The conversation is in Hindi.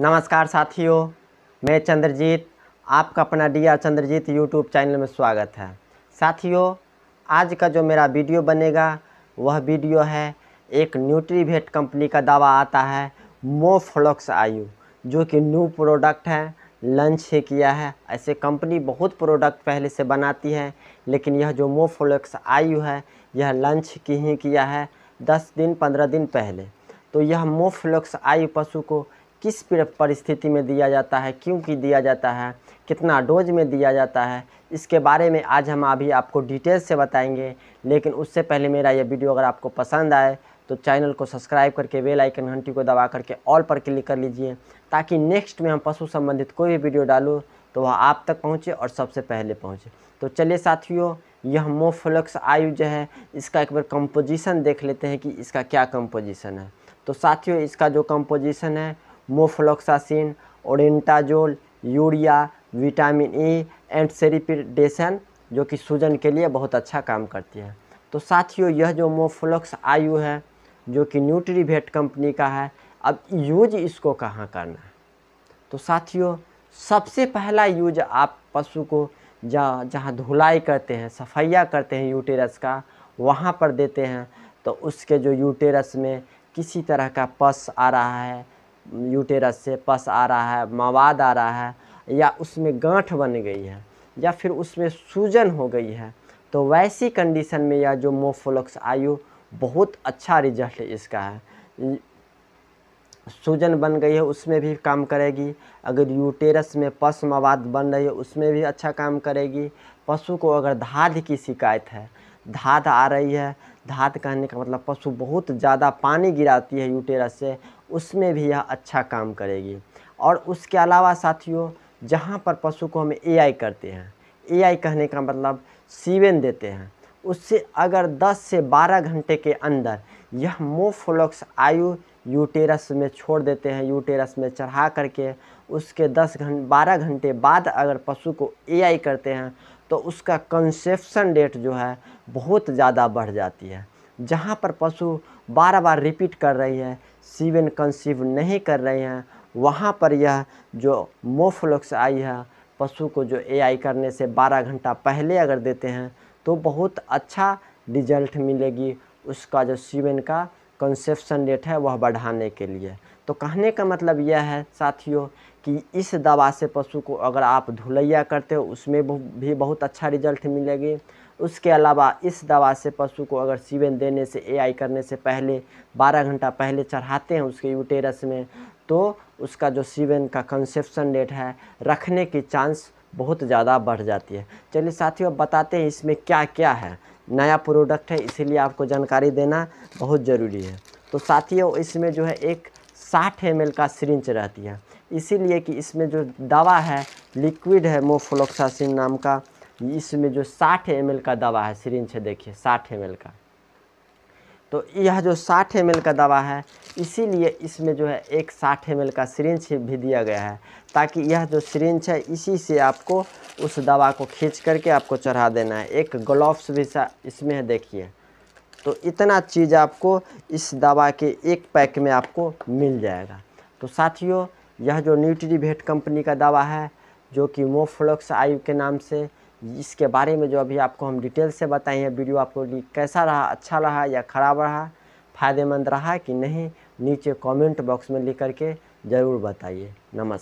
नमस्कार साथियों मैं चंद्रजीत आपका अपना D R Chandrajeet YouTube channel में स्वागत है साथियों आज का जो मेरा वीडियो बनेगा वह वीडियो है एक न्यूट्रीवेट कंपनी का दवा आता है मोफ्लॉक्स आयु जो कि न्यू प्रोडक्ट है लंच ही किया है ऐसे कंपनी बहुत प्रोडक्ट पहले से बनाती है लेकिन यह जो मोफ्लॉक्स आयु है यह लंच की ही किया है दस दिन पंद्रह दिन पहले तो यह मोफ्लॉक्स आयु पशु को किस परिस्थिति में दिया जाता है क्योंकि दिया जाता है कितना डोज में दिया जाता है इसके बारे में आज हम अभी आपको डिटेल से बताएंगे लेकिन उससे पहले मेरा यह वीडियो अगर आपको पसंद आए तो चैनल को सब्सक्राइब करके बेल आइकन घंटी को दबा करके ऑल पर क्लिक कर लीजिए ताकि नेक्स्ट में हम पशु संबंधित कोई भी वीडियो डालूँ तो वह आप तक पहुँचे और सबसे पहले पहुँचे तो चलिए साथियों यह मोफ्लक्स आयु जो है इसका एक बार कंपोजिशन देख लेते हैं कि इसका क्या कंपोजिशन है तो साथियों इसका जो कंपोजिशन है मोफ्लोक्सासिन ओरेंटाजोल urea vitamin E e and सेरिपिडेशन जो कि सूजन के लिए बहुत अच्छा काम करती है तो साथियों यह जो मोफ्लोक्स आयु है जो कि न्यूट्रीवेट कंपनी का है अब यूज इसको कहाँ करना है तो साथियों सबसे पहला यूज आप पशु को जहाँ जहाँ धुलाई करते हैं सफाइया करते हैं यूटेरस का वहाँ पर देते हैं तो उसके जो यूटेरस में किसी तरह का पस आ रहा है यूटेरस से पस आ रहा है मवाद आ रहा है या उसमें गांठ बन गई है या फिर उसमें सूजन हो गई है तो वैसी कंडीशन में यह जो मोफोलक्स आयु बहुत अच्छा रिजल्ट इसका है सूजन बन गई है उसमें भी काम करेगी अगर यूटेरस में पस मवाद बन रही है उसमें भी अच्छा काम करेगी पशु को अगर धाध की शिकायत है धाध आ रही है धाध कहने का मतलब पशु बहुत ज़्यादा पानी गिराती है यूटेरस से उसमें भी यह अच्छा काम करेगी और उसके अलावा साथियों जहाँ पर पशु को हम आई करते हैं आई कहने का मतलब सीवेन देते हैं उससे अगर 10 से 12 घंटे के अंदर यह मोफोलोक्स आयु यूटेरस में छोड़ देते हैं यूटेरस में चढ़ा करके उसके 10 घंटे बारह घंटे बाद अगर पशु को आई करते हैं तो उसका कंसेप्शन डेट जो है बहुत ज़्यादा बढ़ जाती है जहाँ पर पशु बार बार रिपीट कर रही है सीवन कंसीव नहीं कर रही हैं वहाँ पर यह जो मोफ्लोक्स आई है पशु को जो एआई करने से 12 घंटा पहले अगर देते हैं तो बहुत अच्छा रिजल्ट मिलेगी उसका जो सीवन का कंसेप्शन रेट है वह बढ़ाने के लिए तो कहने का मतलब यह है साथियों कि इस दवा से पशु को अगर आप धुलैया करते हो उसमें भी बहुत अच्छा रिजल्ट मिलेगी उसके अलावा इस दवा से पशु को अगर सीवन देने से एआई करने से पहले 12 घंटा पहले चढ़ाते हैं उसके यूटेरस में तो उसका जो सीवन का कंसेप्शन डेट है रखने की चांस बहुत ज़्यादा बढ़ जाती है चलिए साथियों बताते हैं इसमें क्या क्या है नया प्रोडक्ट है इसीलिए आपको जानकारी देना बहुत ज़रूरी है तो साथियों इसमें जो है एक साठ एम का सिरिंच रहती है इसीलिए कि इसमें जो दवा है लिक्विड है मोफ्लोक्सासिन नाम का कि इसमें जो 60 एम का दवा है सिरिंज है देखिए 60 एम का तो यह जो 60 एम का दवा है इसीलिए इसमें जो है एक 60 एम का सिरिंज भी दिया गया है ताकि यह जो सिरिंज है इसी से आपको उस दवा को खींच करके आपको चढ़ा देना है एक ग्लोव्स भी इसमें है देखिए तो इतना चीज़ आपको इस दवा के एक पैक में आपको मिल जाएगा तो साथियों यह जो न्यूट्रीभेट कंपनी का दवा है जो कि मोफ्लोक्स आयु के नाम से इसके बारे में जो अभी आपको हम डिटेल से बताए हैं वीडियो आपको कैसा रहा अच्छा रहा या ख़राब रहा फ़ायदेमंद रहा कि नहीं नीचे कमेंट बॉक्स में लिख करके ज़रूर बताइए नमस्कार